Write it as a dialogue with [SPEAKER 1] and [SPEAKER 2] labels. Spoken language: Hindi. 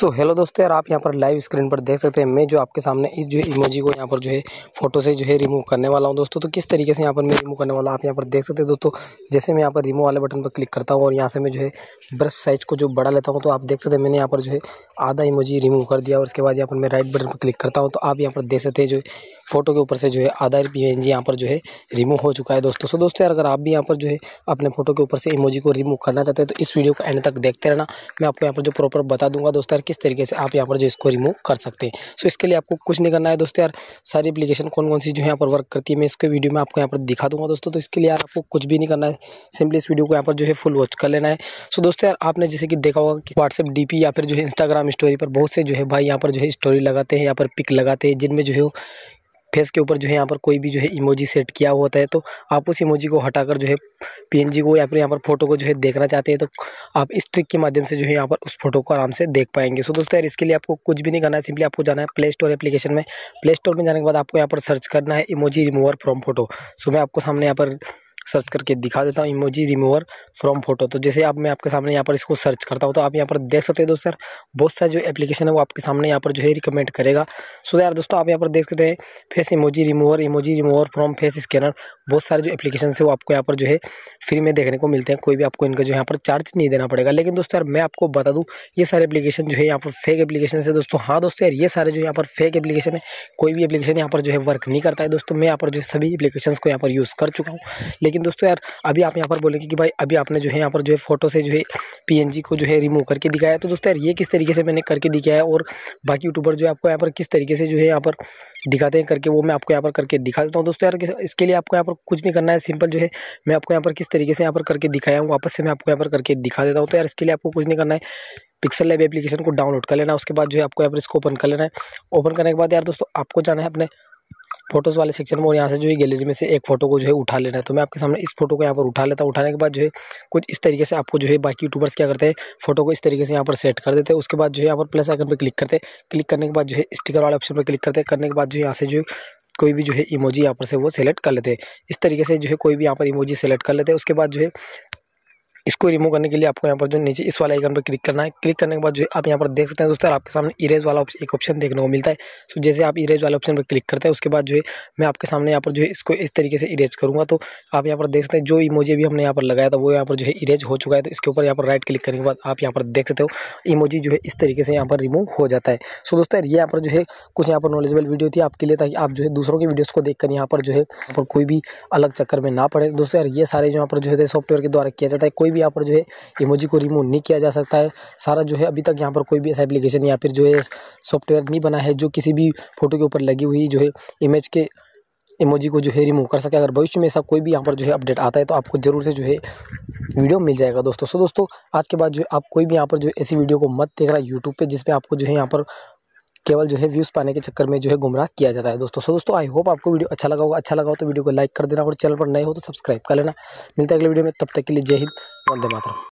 [SPEAKER 1] सो so, हेलो दोस्तों यार आप यहाँ पर लाइव स्क्रीन पर देख सकते हैं मैं जो आपके सामने इस जो है इमोजी को यहाँ पर जो है फोटो से जो है रिमूव करने वाला हूँ दोस्तों तो किस तरीके से यहाँ पर मैं रिमूव करने वाला हूँ आप यहाँ पर देख सकते हैं दोस्तों जैसे मैं यहाँ पर रिमूव वाले बटन पर क्लिक करता हूँ और यहाँ से मैं जो है ब्रश साइज को जो बढ़ा लेता हूँ तो आप देख सकते हैं मैंने यहाँ पर जो है आधा इमोजी रिमूव कर दिया और उसके बाद यहाँ पर मैं राइट बटन पर क्लिक करता हूँ तो आप यहाँ पर देख सकते हैं जो फ़ोटो के ऊपर से जो है आधा इमेज यहाँ पर जो है रिमूव हो चुका है दोस्तों सो दोस्तों यार अगर आप भी यहाँ पर जो है अपने फोटो के ऊपर से इमोजी को रिमूव करना चाहते हैं तो इस वीडियो को एंड तक देखते रहना मैं आपको यहाँ पर जो प्रॉपर बता दूंगा दोस्तों यार किस तरीके से आप यहाँ पर जो इसको रिमूव कर सकते हैं सो इसके लिए आपको कुछ नहीं करना है दोस्तों यार सारी एप्लीकेशन कौन कौन सी जो है यहाँ पर वर्क करती है मैं इसके वीडियो में आपको यहाँ पर दिखा दूंगा दोस्तों तो इसके लिए यार आपको कुछ भी नहीं करना है सिंपली इस वीडियो को यहाँ पर जो है फुल वॉच कर लेना है सो दोस्तों यार आपने जैसे कि देखा होगा कि व्हाट्सएप डी या फिर जो है इंस्टाग्राम स्टोरी पर बहुत से जो है भाई यहाँ पर जो है स्टोरी लगाते हैं यहाँ पर पिक लगाते हैं जिनमें जो है फेस के ऊपर जो है यहाँ पर कोई भी जो है इमोजी सेट किया हुआ होता है तो आप उस इमोजी को हटाकर जो है पीएनजी को या फिर यहाँ पर फोटो को जो है देखना चाहते हैं तो आप इस ट्रिक के माध्यम से जो है यहाँ पर उस फोटो को आराम से देख पाएंगे सो दोस्तों यार इसके लिए आपको कुछ भी नहीं करना है सिंपली आपको जाना है प्ले स्टोर एप्लीकेशन में प्ले स्टोर में जाने के बाद आपको यहाँ पर सर्च करना है emoji remover from photo so मैं आपको सामने यहाँ पर सर्च करके दिखा देता हूँ इमोजी रिमूवर फ्रॉम फोटो तो जैसे आप मैं आपके सामने यहाँ पर इसको सर्च करता हूँ तो आप यहाँ पर देख सकते हैं दोस्तों यार बहुत सारे जो एप्लीकेशन है वो आपके सामने यहाँ पर जो है रिकमेंड करेगा सो यार दोस्तों आप यहाँ पर देख सकते हैं face emoji remover emoji remover from face scanner बहुत सारे जो एप्लीकेशन है वो आपको यहाँ पर जो है फ्री में देखने को मिलते हैं कोई भी आपको इनका जो यहाँ पर चार्ज नहीं देना पड़ेगा लेकिन दोस्तों यार मैं आपको बता दूँ ये सारे एप्लीकेशन जो है यहाँ पर फेक एप्लीकेशन है दोस्तों हाँ दोस्तों यार ये सारे जो यहाँ पर फेक एप्लीकेशन है कोई भी एप्लीकेशन यहाँ पर जो है वर्क नहीं करता है दोस्तों मैं यहाँ पर जो सभी एप्लीकेशन को यहाँ पर यूज़ कर चुका हूँ लेकिन लेकिन दोस्तों यार अभी आप यहाँ पर बोलेंगे कि भाई अभी आपने जो है यहाँ पर जो है फ़ोटो से जो है पी को जो है रिमूव करके दिखाया तो दोस्तों यार ये किस तरीके से मैंने करके दिखाया है और बाकी यूट्यूबर जो है आपको यहाँ पर किस तरीके से जो है यहाँ पर दिखाते हैं करके वो मैं आपको यहाँ पर करके दिखा देता हूँ दोस्तों यार इसके लिए आपको यहाँ पर कुछ नहीं करना है सिंपल जो है मैं आपको यहाँ पर किस तरीके से यहाँ पर करके दिखाया हूँ वापस से मैं आपको यहाँ पर करके दिखा देता हूँ तो यार इसके लिए आपको कुछ नहीं करना है पिक्सल लाइव एप्लीकेशन को डाउनलोड कर लेना उसके बाद जो है आपको यहाँ पर इसको ओपन कर लेना है ओपन करने के बाद यार दोस्तों आपको जाना है अपने फोटोज़ वाले सेक्शन में और यहाँ से जो है गैलरी में से एक फ़ोटो को जो है उठा लेना है तो मैं आपके सामने इस फोटो को यहाँ पर उठा लेता हूँ उठाने के बाद जो है कुछ इस तरीके से आपको जो है बाकी यूट्यूबर्स क्या करते हैं फोटो को इस तरीके से यहाँ पर सेट कर देते हैं उसके बाद जो है यहाँ पर प्लस आइकन पर क्लिक करते हैं क्लिक करने के बाद जो है स्टिकर वाले ऑप्शन पर क्लिक करते हैं करने के बाद जो है यहाँ से जो कोई भी जो है इमोजी यहाँ पर से वो सेलेक्ट कर लेते हैं इस तरीके से जो है कोई भी यहाँ पर इमोजी सेलेक्ट कर लेते हैं उसके बाद जो है इसको रिमूव करने के लिए आपको यहाँ पर जो नीचे इस वाले आइकन पर क्लिक करना है क्लिक करने के बाद जो आप यहाँ पर देख सकते हैं दोस्तों आपके सामने इरेज वाला एक ऑप्शन देखने को मिलता है सो जैसे आप इरेज वाले ऑप्शन पर क्लिक करते हैं उसके बाद जो है मैं आपके सामने यहाँ पर जो है इसको इस तरीके से इरेज करूँगा तो आप यहाँ पर देख सकते हैं जो इमोजी भी हमने यहाँ पर लगाया था वो यहाँ पर जो है इरेज हो चुका है तो इसके ऊपर यहाँ पर राइट क्लिक करने के बाद आप यहाँ पर देख सकते हो इमोजी जो है इस तरीके से यहाँ पर रिमूव हो जाता है सो दोस्तों ये यहाँ पर जो है कुछ यहाँ पर नॉलेजेबल वीडियो थी आपके लिए ताकि आप जो है दूसरों की वीडियोज़ को देख यहाँ पर जो है कोई भी अलग चक्कर में ना पड़े दोस्तों यार ये सारे जो यहाँ पर जो है सॉफ्टवेयर के द्वारा किया जाता है कोई कोई भी यहाँ पर जो है इमोजी को रिमूव नहीं किया जा सकता है सारा जो है अभी तक यहाँ पर कोई भी ऐसा एप्लीकेशन या फिर जो है सॉफ्टवेयर नहीं बना है जो किसी भी फोटो के ऊपर लगी हुई जो है इमेज के इमोजी को जो है रिमूव कर सके अगर भविष्य में ऐसा कोई भी यहाँ पर जो है अपडेट आता है तो आपको ज़रूर से जो है वीडियो मिल जाएगा दोस्तों सो दोस्तों आज के बाद जो है आप कोई भी यहाँ पर जो ऐसी वीडियो को मत देख रहा है यूट्यूब पर जिसमें आपको जो है यहाँ पर केवल जो है व्यूज़ पाने के चक्कर में जो है गुमराह किया जाता है दोस्तों सो दोस्तों आई होप आपको वीडियो अच्छा लगा होगा अच्छा लगा हो तो वीडियो को लाइक कर देना और चैनल पर नए हो तो सब्सक्राइब कर लेना मिलता है अगले वीडियो में तब तक के लिए जय हिंद वंदे मातरम